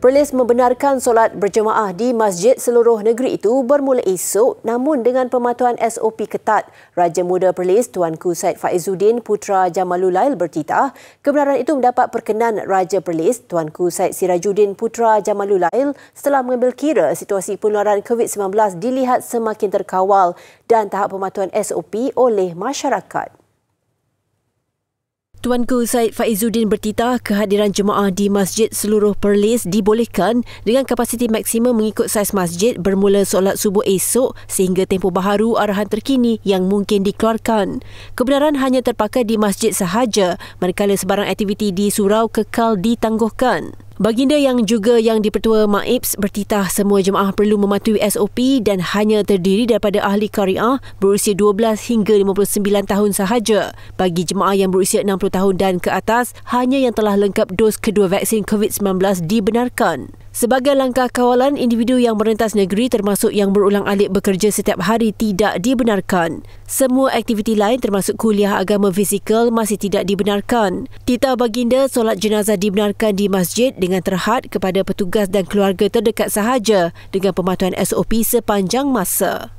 Perlis membenarkan solat berjemaah di masjid seluruh negeri itu bermula esok namun dengan pematuhan SOP ketat. Raja Muda Perlis Tuanku Said Faizuddin Putra Jamalulail bertitah, kebenaran itu mendapat perkenan Raja Perlis Tuanku Said Sirajuddin Putra Jamalulail setelah mengambil kira situasi penularan COVID-19 dilihat semakin terkawal dan tahap pematuhan SOP oleh masyarakat. Tuanku Said Faizuddin bertitah kehadiran jemaah di masjid seluruh Perlis dibolehkan dengan kapasiti maksimum mengikut saiz masjid bermula solat subuh esok sehingga tempoh baharu arahan terkini yang mungkin dikeluarkan. Kebenaran hanya terpakai di masjid sahaja manakala sebarang aktiviti di surau kekal ditangguhkan. Baginda yang juga yang dipertua Maibs bertitah semua jemaah perlu mematuhi SOP dan hanya terdiri daripada ahli kariah berusia 12 hingga 59 tahun sahaja. Bagi jemaah yang berusia 60 tahun dan ke atas, hanya yang telah lengkap dos kedua vaksin COVID-19 dibenarkan. Sebagai langkah kawalan, individu yang merentas negeri termasuk yang berulang alik bekerja setiap hari tidak dibenarkan. Semua aktiviti lain termasuk kuliah agama fizikal masih tidak dibenarkan. Tita Baginda, solat jenazah dibenarkan di masjid dengan terhad kepada petugas dan keluarga terdekat sahaja dengan pematuhan SOP sepanjang masa.